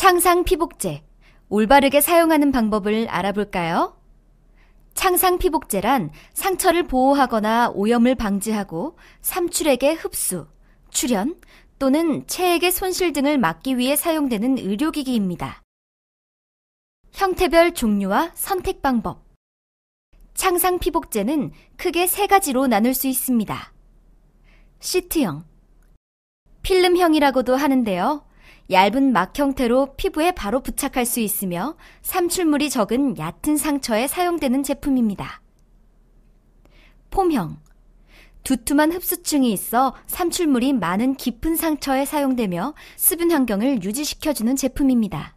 창상 피복제. 올바르게 사용하는 방법을 알아볼까요? 창상 피복제란 상처를 보호하거나 오염을 방지하고 삼출액의 흡수, 출현 또는 체액의 손실 등을 막기 위해 사용되는 의료기기입니다. 형태별 종류와 선택 방법. 창상 피복제는 크게 세 가지로 나눌 수 있습니다. 시트형. 필름형이라고도 하는데요. 얇은 막 형태로 피부에 바로 부착할 수 있으며 삼출물이 적은 얕은 상처에 사용되는 제품입니다. 폼형. 두툼한 흡수층이 있어 삼출물이 많은 깊은 상처에 사용되며 수분 환경을 유지시켜주는 제품입니다.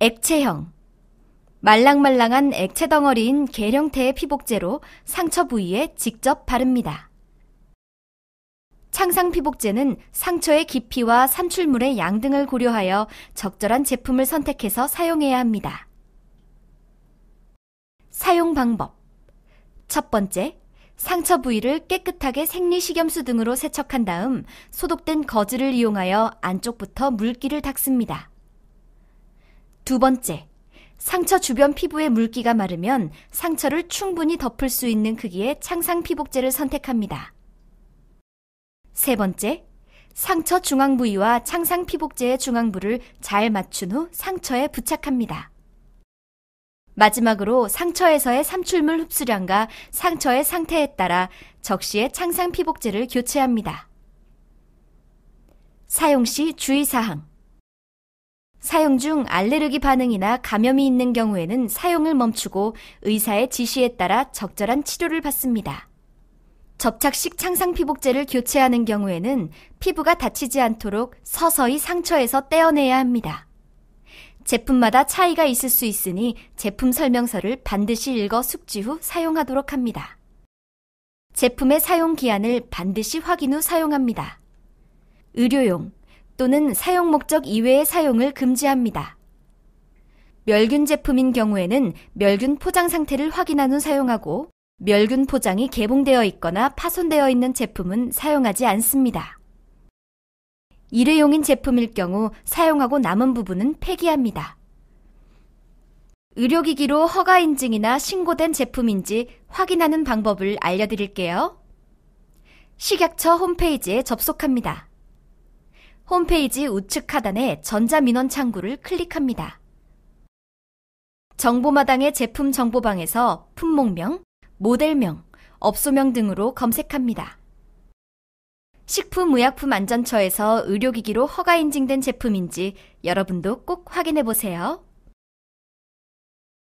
액체형. 말랑말랑한 액체 덩어리인 계령태의 피복제로 상처 부위에 직접 바릅니다. 상상 피복제는 상처의 깊이와 산출물의 양 등을 고려하여 적절한 제품을 선택해서 사용해야 합니다. 사용 방법. 첫 번째, 상처 부위를 깨끗하게 생리식염수 등으로 세척한 다음 소독된 거즈를 이용하여 안쪽부터 물기를 닦습니다. 두 번째, 상처 주변 피부에 물기가 마르면 상처를 충분히 덮을 수 있는 크기의 창상 피복제를 선택합니다. 세 번째, 상처 중앙 부위와 창상 피복제의 중앙 부를 잘 맞춘 후 상처에 부착합니다. 마지막으로 상처에서의 삼출물 흡수량과 상처의 상태에 따라 적시에 창상 피복제를 교체합니다. 사용 시 주의사항. 사용 중 알레르기 반응이나 감염이 있는 경우에는 사용을 멈추고 의사의 지시에 따라 적절한 치료를 받습니다. 접착식 창상 피복제를 교체하는 경우에는 피부가 다치지 않도록 서서히 상처에서 떼어내야 합니다. 제품마다 차이가 있을 수 있으니 제품 설명서를 반드시 읽어 숙지 후 사용하도록 합니다. 제품의 사용 기한을 반드시 확인 후 사용합니다. 의료용 또는 사용 목적 이외의 사용을 금지합니다. 멸균 제품인 경우에는 멸균 포장 상태를 확인한 후 사용하고 멸균 포장이 개봉되어 있거나 파손되어 있는 제품은 사용하지 않습니다. 일회용인 제품일 경우 사용하고 남은 부분은 폐기합니다. 의료기기로 허가 인증이나 신고된 제품인지 확인하는 방법을 알려드릴게요. 식약처 홈페이지에 접속합니다. 홈페이지 우측 하단에 전자민원 창구를 클릭합니다. 정보마당의 제품 정보방에서 품목명, 모델명, 업소명 등으로 검색합니다. 식품의약품안전처에서 의료기기로 허가 인증된 제품인지 여러분도 꼭 확인해 보세요.